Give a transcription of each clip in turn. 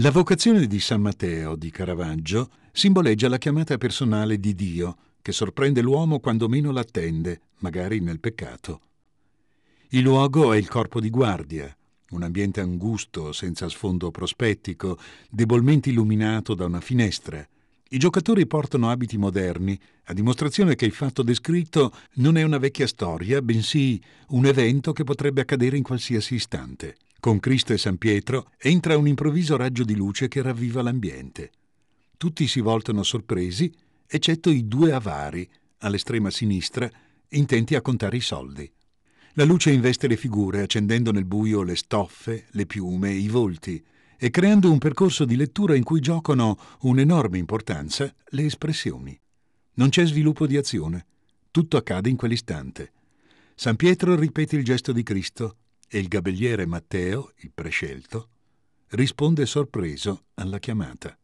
La vocazione di San Matteo di Caravaggio simboleggia la chiamata personale di Dio, che sorprende l'uomo quando meno l'attende, magari nel peccato. Il luogo è il corpo di guardia, un ambiente angusto, senza sfondo prospettico, debolmente illuminato da una finestra. I giocatori portano abiti moderni, a dimostrazione che il fatto descritto non è una vecchia storia, bensì un evento che potrebbe accadere in qualsiasi istante. Con Cristo e San Pietro entra un improvviso raggio di luce che ravviva l'ambiente. Tutti si voltano sorpresi, eccetto i due avari, all'estrema sinistra, intenti a contare i soldi. La luce investe le figure, accendendo nel buio le stoffe, le piume, i volti, e creando un percorso di lettura in cui giocano un'enorme importanza le espressioni. Non c'è sviluppo di azione, tutto accade in quell'istante. San Pietro ripete il gesto di Cristo, e il gabelliere Matteo, il prescelto, risponde sorpreso alla chiamata.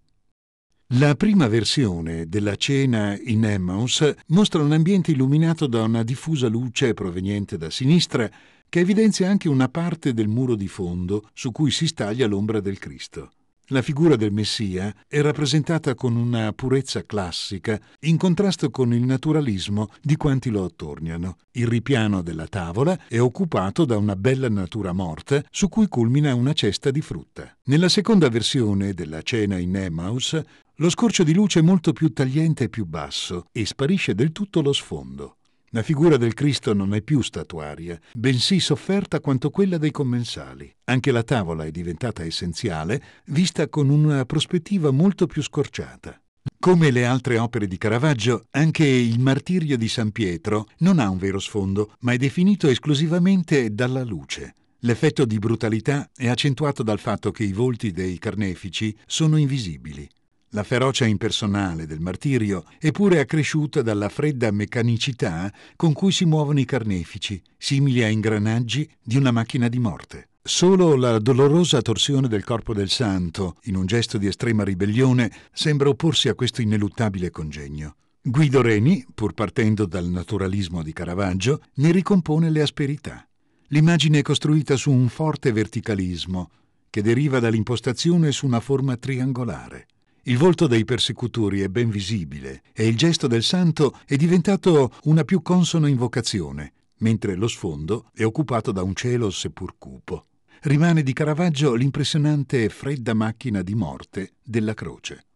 La prima versione della cena in Emmaus mostra un ambiente illuminato da una diffusa luce proveniente da sinistra che evidenzia anche una parte del muro di fondo su cui si staglia l'ombra del Cristo. La figura del Messia è rappresentata con una purezza classica, in contrasto con il naturalismo di quanti lo attorniano. Il ripiano della tavola è occupato da una bella natura morta su cui culmina una cesta di frutta. Nella seconda versione della cena in Emmaus, lo scorcio di luce è molto più tagliente e più basso e sparisce del tutto lo sfondo. La figura del Cristo non è più statuaria, bensì sofferta quanto quella dei commensali. Anche la tavola è diventata essenziale, vista con una prospettiva molto più scorciata. Come le altre opere di Caravaggio, anche il martirio di San Pietro non ha un vero sfondo, ma è definito esclusivamente dalla luce. L'effetto di brutalità è accentuato dal fatto che i volti dei carnefici sono invisibili la ferocia impersonale del martirio è pure accresciuta dalla fredda meccanicità con cui si muovono i carnefici, simili a ingranaggi di una macchina di morte. Solo la dolorosa torsione del corpo del santo, in un gesto di estrema ribellione, sembra opporsi a questo ineluttabile congegno. Guido Reni, pur partendo dal naturalismo di Caravaggio, ne ricompone le asperità. L'immagine è costruita su un forte verticalismo, che deriva dall'impostazione su una forma triangolare. Il volto dei persecutori è ben visibile e il gesto del santo è diventato una più consona invocazione, mentre lo sfondo è occupato da un cielo seppur cupo. Rimane di Caravaggio l'impressionante e fredda macchina di morte della croce.